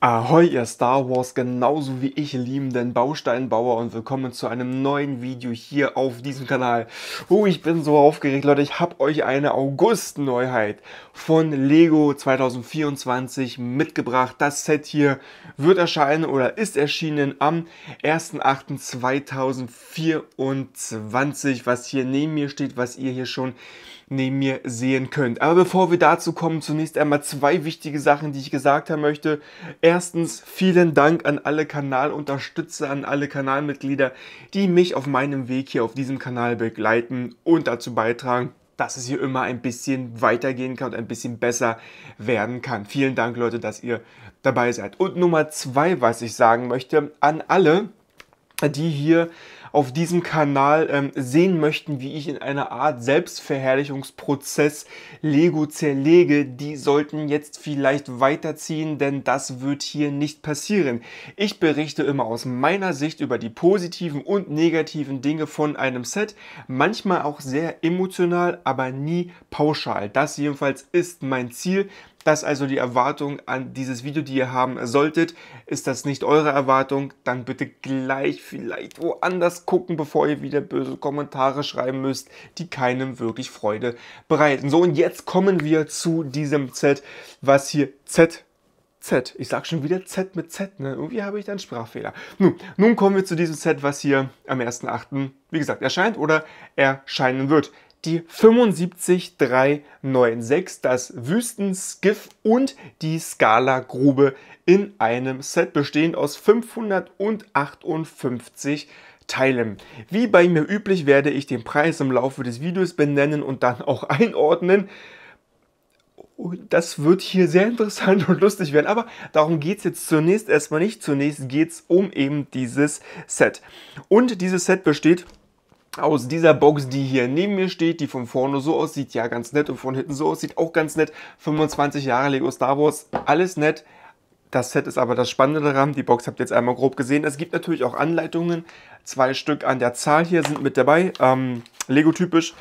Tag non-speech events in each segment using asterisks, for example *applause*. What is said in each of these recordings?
Ahoi ihr Star Wars genauso wie ich liebenden Bausteinbauer und willkommen zu einem neuen Video hier auf diesem Kanal. Oh, ich bin so aufgeregt, Leute. Ich habe euch eine August-Neuheit von Lego 2024 mitgebracht. Das Set hier wird erscheinen oder ist erschienen am 1.8.2024, was hier neben mir steht, was ihr hier schon neben mir sehen könnt. Aber bevor wir dazu kommen, zunächst einmal zwei wichtige Sachen, die ich gesagt haben möchte. Erstens, vielen Dank an alle Kanalunterstützer, an alle Kanalmitglieder, die mich auf meinem Weg hier auf diesem Kanal begleiten und dazu beitragen, dass es hier immer ein bisschen weitergehen kann und ein bisschen besser werden kann. Vielen Dank, Leute, dass ihr dabei seid. Und Nummer zwei, was ich sagen möchte, an alle, die hier auf diesem Kanal ähm, sehen möchten, wie ich in einer Art Selbstverherrlichungsprozess Lego zerlege, die sollten jetzt vielleicht weiterziehen, denn das wird hier nicht passieren. Ich berichte immer aus meiner Sicht über die positiven und negativen Dinge von einem Set, manchmal auch sehr emotional, aber nie pauschal. Das jedenfalls ist mein Ziel, das also die Erwartung an dieses Video, die ihr haben solltet. Ist das nicht eure Erwartung, dann bitte gleich vielleicht woanders gucken, bevor ihr wieder böse Kommentare schreiben müsst, die keinem wirklich Freude bereiten. So, und jetzt kommen wir zu diesem Z, was hier Z Z. Ich sag schon wieder Z mit Z, ne? Irgendwie habe ich da einen Sprachfehler. Nun, nun kommen wir zu diesem Set, was hier am 1.8. wie gesagt erscheint oder erscheinen wird die 75396, das Wüstenskiff und die Skala-Grube in einem Set bestehend aus 558 Teilen. Wie bei mir üblich werde ich den Preis im Laufe des Videos benennen und dann auch *laughs* einordnen. Das wird hier sehr interessant und lustig werden, aber darum geht es jetzt zunächst erstmal nicht. Zunächst geht es um eben dieses Set. Und dieses Set besteht aus dieser Box, die hier neben mir steht, die von vorne so aussieht, ja ganz nett und von hinten so aussieht, auch ganz nett. 25 Jahre Lego Star Wars, alles nett. Das Set ist aber das Spannende daran. Die Box habt ihr jetzt einmal grob gesehen. Es gibt natürlich auch Anleitungen. Zwei Stück an der Zahl hier sind mit dabei. Ähm, Lego-typisch.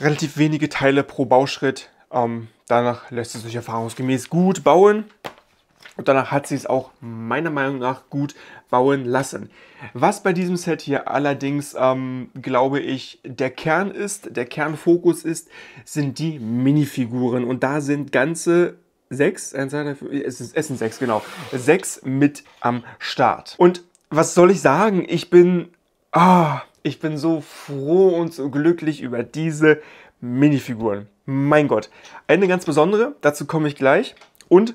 Relativ wenige Teile pro Bauschritt. Ähm, danach lässt es sich erfahrungsgemäß gut bauen. Und danach hat sie es auch meiner Meinung nach gut bauen lassen. Was bei diesem Set hier allerdings, ähm, glaube ich, der Kern ist, der Kernfokus ist, sind die Minifiguren. Und da sind ganze sechs, es, ist, es sind sechs, genau, sechs mit am Start. Und was soll ich sagen? Ich bin, ah, ich bin so froh und so glücklich über diese Minifiguren. Mein Gott. Eine ganz besondere, dazu komme ich gleich. Und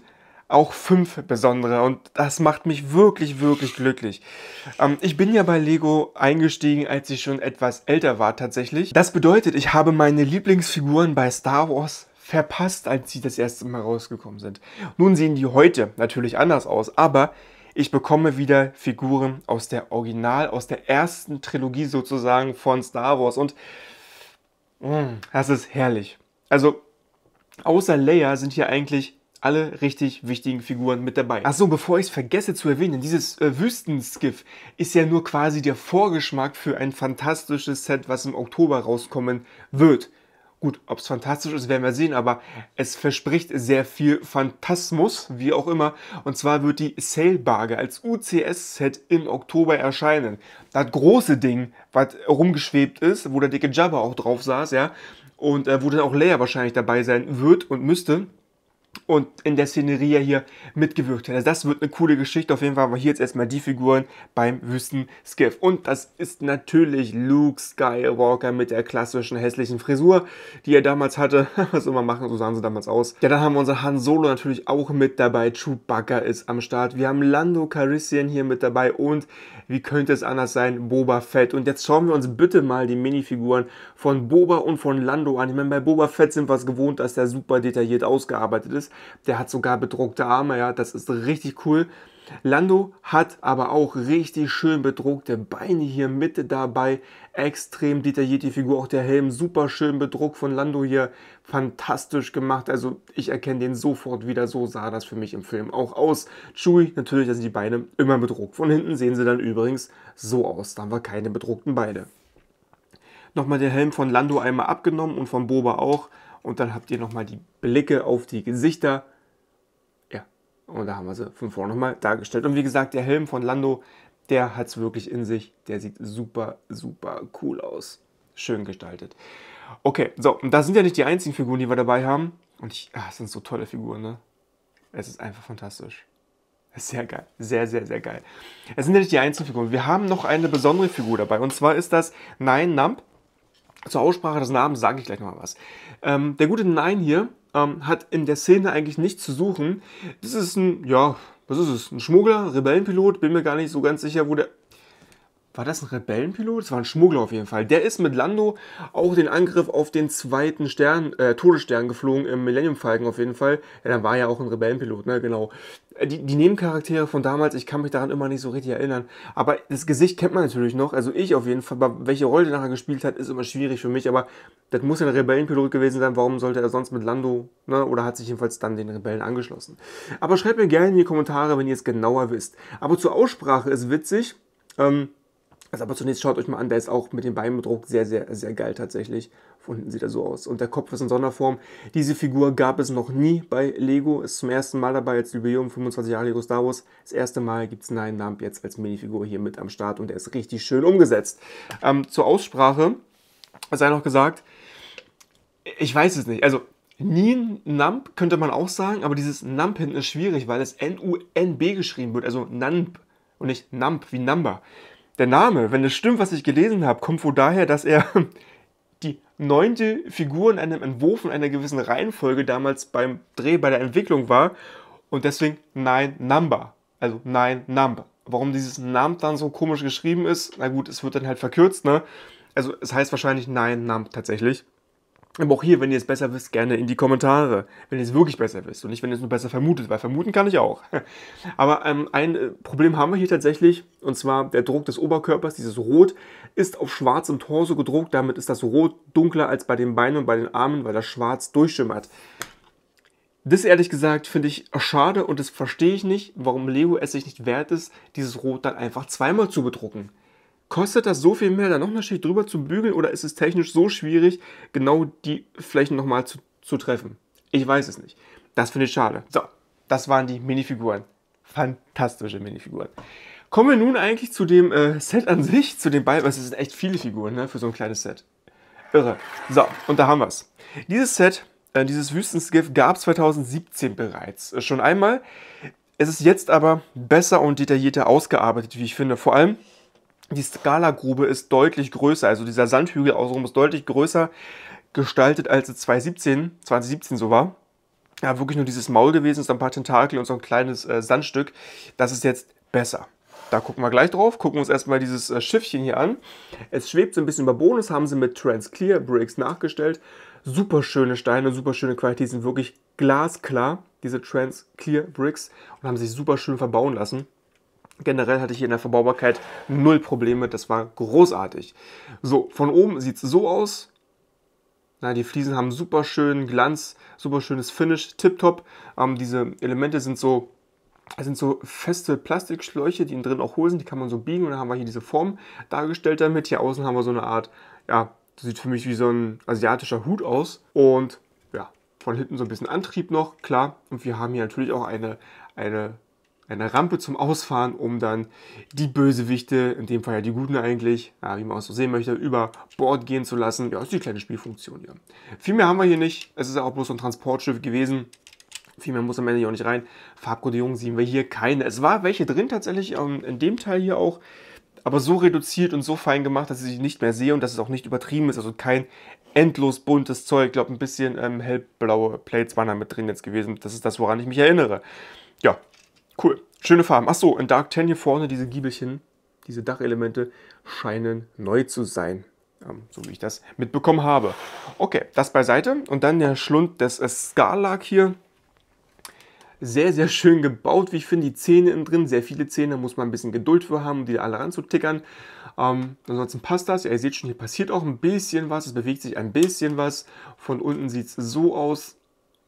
auch fünf besondere und das macht mich wirklich, wirklich glücklich. Ähm, ich bin ja bei Lego eingestiegen, als ich schon etwas älter war tatsächlich. Das bedeutet, ich habe meine Lieblingsfiguren bei Star Wars verpasst, als sie das erste Mal rausgekommen sind. Nun sehen die heute natürlich anders aus, aber ich bekomme wieder Figuren aus der Original, aus der ersten Trilogie sozusagen von Star Wars und mh, mm, das ist herrlich. Also außer Leia sind hier eigentlich alle richtig wichtigen Figuren mit dabei. Achso, bevor ich es vergesse zu erwähnen, dieses äh, Wüstenskiff ist ja nur quasi der Vorgeschmack für ein fantastisches Set, was im Oktober rauskommen wird. Gut, ob es fantastisch ist, werden wir sehen, aber es verspricht sehr viel Phantasmus, wie auch immer. Und zwar wird die Sailbarge als UCS-Set im Oktober erscheinen. Das große Ding, was rumgeschwebt ist, wo der dicke Jabba auch drauf saß, ja, und äh, wo dann auch Leia wahrscheinlich dabei sein wird und müsste und in der Szenerie ja hier mitgewirkt hat. Also das wird eine coole Geschichte. Auf jeden Fall haben wir hier jetzt erstmal die Figuren beim Wüsten-Skiff. Und das ist natürlich Luke Skywalker mit der klassischen hässlichen Frisur, die er damals hatte. *laughs* Was immer machen, so sahen sie damals aus. Ja, dann haben wir unser Han Solo natürlich auch mit dabei. Chewbacca ist am Start. Wir haben Lando Carissian hier mit dabei und wie könnte es anders sein, Boba Fett. Und jetzt schauen wir uns bitte mal die Minifiguren von Boba und von Lando an. Ich meine, bei Boba Fett sind wir es gewohnt, dass der super detailliert ausgearbeitet ist. Der hat sogar bedruckte Arme, ja, das ist richtig cool. Lando hat aber auch richtig schön bedruckte Beine hier Mitte dabei. Extrem detailliert die Figur, auch der Helm super schön bedruckt von Lando hier. Fantastisch gemacht. Also ich erkenne den sofort wieder. So sah das für mich im Film auch aus. Chewie, natürlich, da sind die Beine immer bedruckt. Von hinten sehen sie dann übrigens so aus. Da haben wir keine bedruckten Beine. Nochmal der Helm von Lando einmal abgenommen und von Boba auch. Und dann habt ihr nochmal die Blicke auf die Gesichter. Ja, und da haben wir sie von vorne nochmal dargestellt. Und wie gesagt, der Helm von Lando, der hat es wirklich in sich. Der sieht super, super cool aus. Schön gestaltet. Okay, so, und das sind ja nicht die einzigen Figuren, die wir dabei haben. Und ich, ach, das sind so tolle Figuren, ne? Es ist einfach fantastisch. Sehr geil. Sehr, sehr, sehr geil. Es sind ja nicht die einzigen Figuren. Wir haben noch eine besondere Figur dabei. Und zwar ist das Nein Nump. Zur Aussprache des Namens sage ich gleich nochmal was. Ähm, der gute Nein hier ähm, hat in der Szene eigentlich nichts zu suchen. Das ist ein, ja, was ist es? Ein Schmuggler, Rebellenpilot, bin mir gar nicht so ganz sicher, wo der war das ein Rebellenpilot? Das war ein Schmuggler auf jeden Fall. Der ist mit Lando auch den Angriff auf den zweiten Stern, äh, Todesstern geflogen im Millennium Falcon auf jeden Fall. Ja, dann war ja auch ein Rebellenpilot, ne, genau. Äh, die, die Nebencharaktere von damals, ich kann mich daran immer nicht so richtig erinnern. Aber das Gesicht kennt man natürlich noch. Also ich auf jeden Fall. Welche Rolle der nachher gespielt hat, ist immer schwierig für mich. Aber das muss ja ein Rebellenpilot gewesen sein. Warum sollte er sonst mit Lando, ne, oder hat sich jedenfalls dann den Rebellen angeschlossen? Aber schreibt mir gerne in die Kommentare, wenn ihr es genauer wisst. Aber zur Aussprache ist witzig. Ähm, also aber zunächst schaut euch mal an, der ist auch mit dem Beinen bedruckt sehr, sehr, sehr geil tatsächlich. Von hinten sieht er so aus. Und der Kopf ist in Sonderform. Diese Figur gab es noch nie bei Lego. Ist zum ersten Mal dabei, jetzt Jubiläum, 25 Jahre Lego Star Wars. Das erste Mal gibt es Nine Nump jetzt als Minifigur hier mit am Start und der ist richtig schön umgesetzt. Ähm, zur Aussprache sei noch gesagt, ich weiß es nicht. Also Nien Nump könnte man auch sagen, aber dieses Nump hinten ist schwierig, weil es N-U-N-B geschrieben wird, also Nump und nicht Nump wie Number der Name, wenn es stimmt, was ich gelesen habe, kommt wohl daher, dass er *laughs* die neunte Figur in einem Entwurf in einer gewissen Reihenfolge damals beim Dreh, bei der Entwicklung war und deswegen Nine Number. Also Nine Number. Warum dieses Name dann so komisch geschrieben ist, na gut, es wird dann halt verkürzt, ne? Also es heißt wahrscheinlich Nine Number tatsächlich. Aber auch hier, wenn ihr es besser wisst, gerne in die Kommentare, wenn ihr es wirklich besser wisst und nicht, wenn ihr es nur besser vermutet, weil vermuten kann ich auch. *laughs* Aber ähm, ein äh, Problem haben wir hier tatsächlich, und zwar der Druck des Oberkörpers, dieses Rot, ist auf schwarzem Torso gedruckt, damit ist das Rot dunkler als bei den Beinen und bei den Armen, weil das Schwarz durchschimmert. Das ehrlich gesagt finde ich schade und das verstehe ich nicht, warum Leo es sich nicht wert ist, dieses Rot dann einfach zweimal zu bedrucken. Kostet das so viel mehr, da noch eine Schicht drüber zu bügeln oder ist es technisch so schwierig, genau die Flächen nochmal zu, zu treffen? Ich weiß es nicht. Das finde ich schade. So, das waren die Minifiguren. Fantastische Minifiguren. Kommen wir nun eigentlich zu dem äh, Set an sich, zu den beiden, es sind echt viele Figuren ne, für so ein kleines Set. Irre. So, und da haben wir es. Dieses Set, äh, dieses Wüstenskiff gab es 2017 bereits. Äh, schon einmal. Es ist jetzt aber besser und detaillierter ausgearbeitet, wie ich finde. Vor allem die Skala-Grube ist deutlich größer, also dieser Sandhügel außenrum ist deutlich größer gestaltet, als es 2017, 2017 so war. Ja, wirklich nur dieses Maul gewesen, so ein paar Tentakel und so ein kleines äh, Sandstück. Das ist jetzt besser. Da gucken wir gleich drauf. Gucken wir uns erstmal dieses äh, Schiffchen hier an. Es schwebt so ein bisschen über Bonus, haben sie mit Transclear Bricks nachgestellt. Super schöne Steine, super schöne Qualität, sind wirklich glasklar, diese Transclear Bricks. Und haben sich super schön verbauen lassen. Generell hatte ich hier in der Verbaubarkeit null Probleme, das war großartig. So, von oben sieht es so aus. Na, die Fliesen haben super schönen Glanz, super schönes Finish, tipptopp. Ähm, diese Elemente sind so, sind so feste Plastikschläuche, die innen drin auch hohl sind, die kann man so biegen und dann haben wir hier diese Form dargestellt damit. Hier außen haben wir so eine Art, ja, das sieht für mich wie so ein asiatischer Hut aus und ja, von hinten so ein bisschen Antrieb noch, klar. Und wir haben hier natürlich auch eine, eine eine Rampe zum Ausfahren, um dann die Bösewichte, in dem Fall ja die Guten eigentlich, ja, wie man auch so sehen möchte, über Bord gehen zu lassen. Ja, ist die kleine Spielfunktion hier. Viel mehr haben wir hier nicht. Es ist ja auch bloß ein Transportschiff gewesen. Viel mehr muss am Ende hier auch nicht rein. Farbkodierung sehen wir hier keine. Es war welche drin tatsächlich, ähm, in dem Teil hier auch aber so reduziert und so fein gemacht, dass ich sie nicht mehr sehe und dass es auch nicht übertrieben ist. Also kein endlos buntes Zeug. Ich glaube, ein bisschen ähm, hellblaue Plates waren da mit drin jetzt gewesen. Das ist das, woran ich mich erinnere. Ja, Cool. Schöne Farben. Achso, in Dark Ten hier vorne, diese Giebelchen, diese Dachelemente scheinen neu zu sein. Ähm, so wie ich das mitbekommen habe. Okay, das beiseite. Und dann der Schlund des äh, Scarlack hier. Sehr, sehr schön gebaut, wie ich finde. Die Zähne innen drin, sehr viele Zähne. Da Muss man ein bisschen Geduld für haben, um die alle ranzutickern. Ähm, ansonsten passt das. Ja, ihr seht schon, hier passiert auch ein bisschen was. Es bewegt sich ein bisschen was. Von unten sieht es so aus.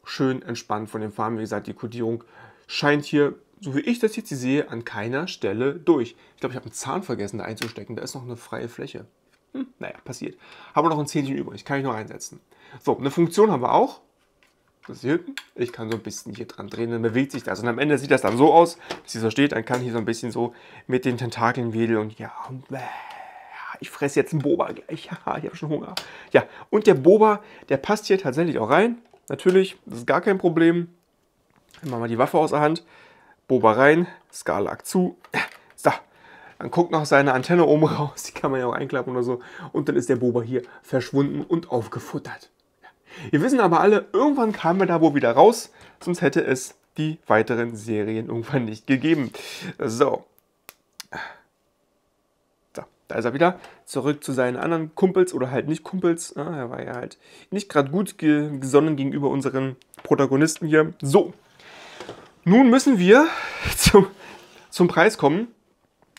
Schön entspannt von den Farben. Wie gesagt, die Kodierung scheint hier so wie ich das jetzt sehe, an keiner Stelle durch. Ich glaube, ich habe einen Zahn vergessen, da einzustecken. Da ist noch eine freie Fläche. Hm, naja, passiert. Haben wir noch ein Zähnchen übrig, kann ich noch einsetzen. So, eine Funktion haben wir auch. Das ist hier hinten. Ich kann so ein bisschen hier dran drehen, dann bewegt sich das. Und am Ende sieht das dann so aus, dass ihr so steht. Dann kann ich hier so ein bisschen so mit den Tentakeln wedeln und ja, und ich fresse jetzt einen Boba gleich. Haha, *laughs* ich habe schon Hunger. Ja, und der Boba, der passt hier tatsächlich auch rein. Natürlich, das ist gar kein Problem. Dann machen wir mal die Waffe aus der Hand. Boba rein, Skalak zu. So, dann guckt noch seine Antenne oben raus, die kann man ja auch einklappen oder so. Und dann ist der Boba hier verschwunden und aufgefuttert. Wir wissen aber alle, irgendwann kamen wir da wohl wieder raus, sonst hätte es die weiteren Serien irgendwann nicht gegeben. So. so da ist er wieder. Zurück zu seinen anderen Kumpels oder halt nicht Kumpels. Ah, er war ja halt nicht gerade gut gesonnen gegenüber unseren Protagonisten hier. So, nun müssen wir *laughs* zum, zum Preis kommen.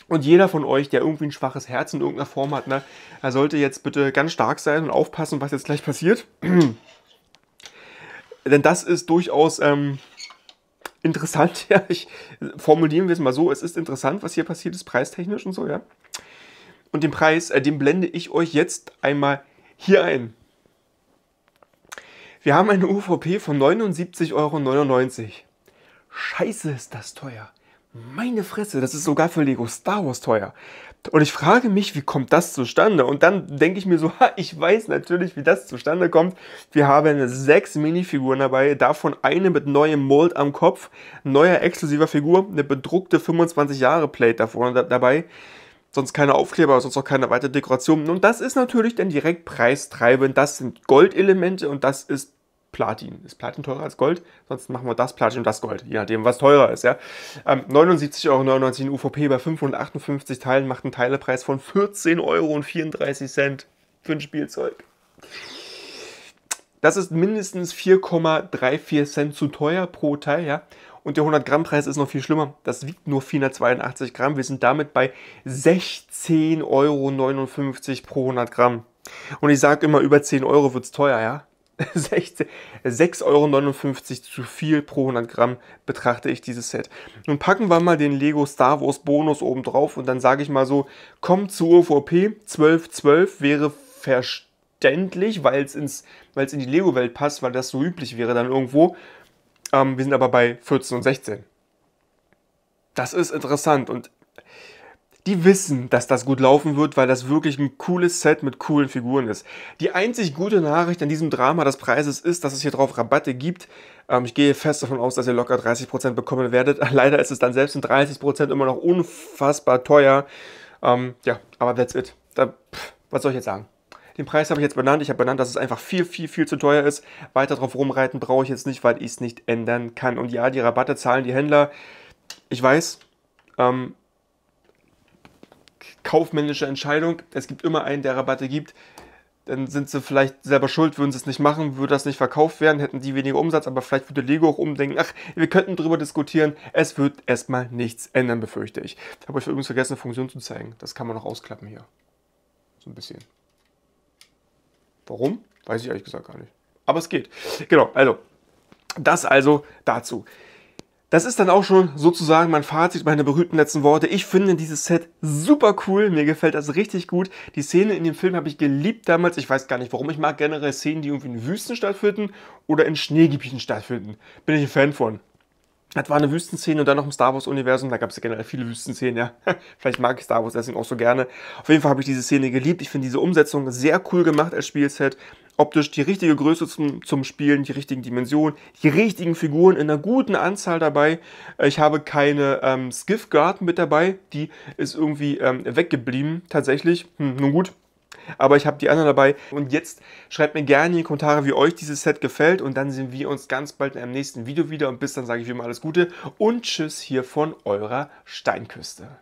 Und jeder von euch, der irgendwie ein schwaches Herz in irgendeiner Form hat, ne, er sollte jetzt bitte ganz stark sein und aufpassen, was jetzt gleich passiert. *clears throat* Denn das ist durchaus ähm, interessant. *laughs* Ja, ich, formulieren wir es mal so: Es ist interessant, was hier passiert ist, preistechnisch und so, ja. Und den Preis, äh, den blende ich euch jetzt einmal hier ein. Wir haben eine UVP von 79,99 Euro. Scheiße, ist das teuer. Meine Fresse, das ist sogar für Lego Star Wars teuer. Und ich frage mich, wie kommt das zustande? Und dann denke ich mir so, *laughs* ha, ich weiß natürlich, wie das zustande kommt. Wir haben sechs Minifiguren dabei, davon eine mit neuem Mold am Kopf, neuer exklusiver Figur, eine bedruckte 25 Jahre Plate da davor dabei. Sonst keine Aufkleber, sonst auch keine weitere Dekoration. Und das ist natürlich dann direkt preistreibend. Das sind Goldelemente und das ist Platin. Ist Platin teurer als Gold? Sonst machen wir das Platin und das Gold, je nachdem, was teurer ist. Ja? Ähm, 79,99 Euro UVP bei 558 Teilen macht einen Teilepreis von 14,34 Euro für ein Spielzeug. Das ist mindestens 4,34 Cent zu teuer pro Teil, ja. Und der 100-Gramm-Preis ist noch viel schlimmer. Das wiegt nur 482 Gramm. Wir sind damit bei 16,59 Euro pro 100 Gramm. Und ich sage immer, über 10 Euro wird es teuer, ja. 6,59 *laughs* Euro zu viel pro 100 Gramm betrachte ich dieses Set. Nun packen wir mal den Lego Star Wars Bonus oben drauf und dann sage ich mal so, kommt zu OVP, 12,12 wäre verständlich, weil es in die Lego-Welt passt, weil das so üblich wäre dann irgendwo. Ähm, wir sind aber bei 14 und 16. Das ist interessant und die wissen, dass das gut laufen wird, weil das wirklich ein cooles Set mit coolen Figuren ist. Die einzig gute Nachricht an diesem Drama des Preises ist, dass es hier drauf Rabatte gibt. Ähm, ich gehe fest davon aus, dass ihr locker 30% bekommen werdet. *laughs* Leider ist es dann selbst in 30% immer noch unfassbar teuer. Ähm, ja, aber that's it. Da, pff, was soll ich jetzt sagen? Den Preis habe ich jetzt benannt. Ich habe benannt, dass es einfach viel, viel, viel zu teuer ist. Weiter drauf rumreiten brauche ich jetzt nicht, weil ich es nicht ändern kann. Und ja, die Rabatte zahlen die Händler. Ich weiß, ähm, kaufmännische Entscheidung. Es gibt immer einen, der Rabatte gibt. Dann sind sie vielleicht selber schuld, würden sie es nicht machen, würde das nicht verkauft werden, hätten die weniger Umsatz, aber vielleicht würde Lego auch umdenken. Ach, wir könnten darüber diskutieren. Es wird erstmal nichts ändern, befürchte ich. Ich habe euch übrigens vergessen, eine Funktion zu zeigen. Das kann man noch ausklappen hier. So ein bisschen. Warum? Weiß ich ehrlich gesagt gar nicht. Aber es geht. Genau, also das also dazu. Das ist dann auch schon sozusagen mein Fazit, meine berühmten letzten Worte. Ich finde dieses Set super cool. Mir gefällt das richtig gut. Die Szene in dem Film habe ich geliebt damals. Ich weiß gar nicht warum. Ich mag generell Szenen, die irgendwie in Wüsten stattfinden oder in Schneegebieten stattfinden. Bin ich ein Fan von. Das war eine Wüstenszene und dann noch im Star Wars-Universum. Da gab es ja generell viele Wüstenszenen, ja. *laughs* Vielleicht mag ich Star Wars deswegen auch so gerne. Auf jeden Fall habe ich diese Szene geliebt. Ich finde diese Umsetzung sehr cool gemacht als Spielset optisch die richtige Größe zum, zum Spielen, die richtigen Dimensionen, die richtigen Figuren in einer guten Anzahl dabei. Äh, ich habe keine ähm, Skiff-Garten mit dabei, die ist irgendwie ähm, weggeblieben tatsächlich. Hm, nun gut, aber ich habe die anderen dabei. Und jetzt schreibt mir gerne in die Kommentare, wie euch dieses Set gefällt. Und dann sehen wir uns ganz bald in einem nächsten Video wieder. Und bis dann sage ich wie immer alles Gute und Tschüss hier von eurer Steinküste.